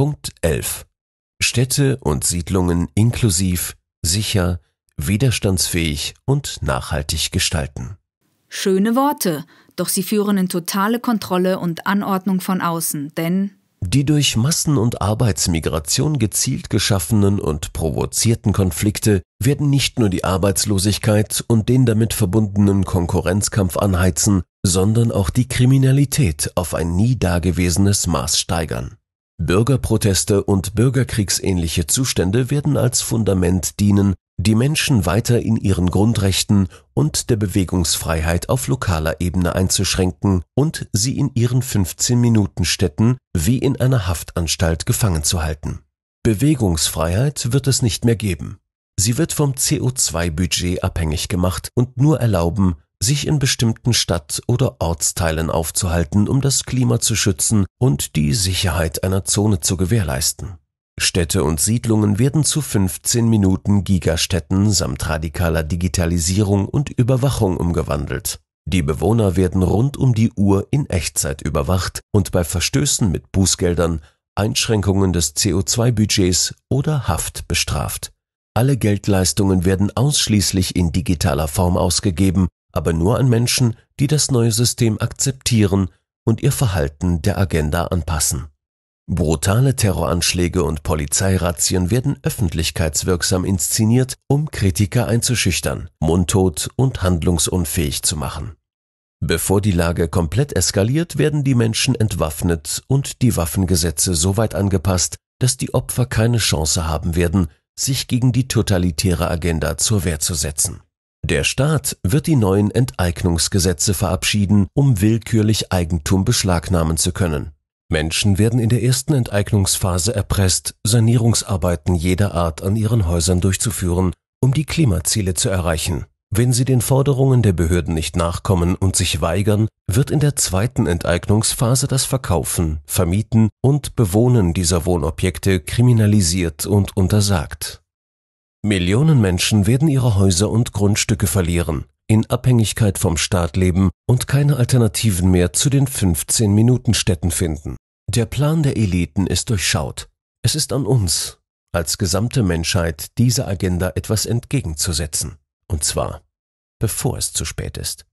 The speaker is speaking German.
Punkt 11. Städte und Siedlungen inklusiv, sicher, widerstandsfähig und nachhaltig gestalten. Schöne Worte, doch sie führen in totale Kontrolle und Anordnung von außen, denn die durch Massen- und Arbeitsmigration gezielt geschaffenen und provozierten Konflikte werden nicht nur die Arbeitslosigkeit und den damit verbundenen Konkurrenzkampf anheizen, sondern auch die Kriminalität auf ein nie dagewesenes Maß steigern. Bürgerproteste und bürgerkriegsähnliche Zustände werden als Fundament dienen, die Menschen weiter in ihren Grundrechten und der Bewegungsfreiheit auf lokaler Ebene einzuschränken und sie in ihren 15-Minuten-Städten wie in einer Haftanstalt gefangen zu halten. Bewegungsfreiheit wird es nicht mehr geben. Sie wird vom CO2-Budget abhängig gemacht und nur erlauben, sich in bestimmten Stadt- oder Ortsteilen aufzuhalten, um das Klima zu schützen und die Sicherheit einer Zone zu gewährleisten. Städte und Siedlungen werden zu 15 Minuten Gigastätten samt radikaler Digitalisierung und Überwachung umgewandelt. Die Bewohner werden rund um die Uhr in Echtzeit überwacht und bei Verstößen mit Bußgeldern, Einschränkungen des CO2-Budgets oder Haft bestraft. Alle Geldleistungen werden ausschließlich in digitaler Form ausgegeben aber nur an Menschen, die das neue System akzeptieren und ihr Verhalten der Agenda anpassen. Brutale Terroranschläge und Polizeirazzien werden öffentlichkeitswirksam inszeniert, um Kritiker einzuschüchtern, mundtot und handlungsunfähig zu machen. Bevor die Lage komplett eskaliert, werden die Menschen entwaffnet und die Waffengesetze so weit angepasst, dass die Opfer keine Chance haben werden, sich gegen die totalitäre Agenda zur Wehr zu setzen. Der Staat wird die neuen Enteignungsgesetze verabschieden, um willkürlich Eigentum beschlagnahmen zu können. Menschen werden in der ersten Enteignungsphase erpresst, Sanierungsarbeiten jeder Art an ihren Häusern durchzuführen, um die Klimaziele zu erreichen. Wenn sie den Forderungen der Behörden nicht nachkommen und sich weigern, wird in der zweiten Enteignungsphase das Verkaufen, Vermieten und Bewohnen dieser Wohnobjekte kriminalisiert und untersagt Millionen Menschen werden ihre Häuser und Grundstücke verlieren, in Abhängigkeit vom Staat leben und keine Alternativen mehr zu den 15-Minuten-Städten finden. Der Plan der Eliten ist durchschaut. Es ist an uns, als gesamte Menschheit, dieser Agenda etwas entgegenzusetzen. Und zwar, bevor es zu spät ist.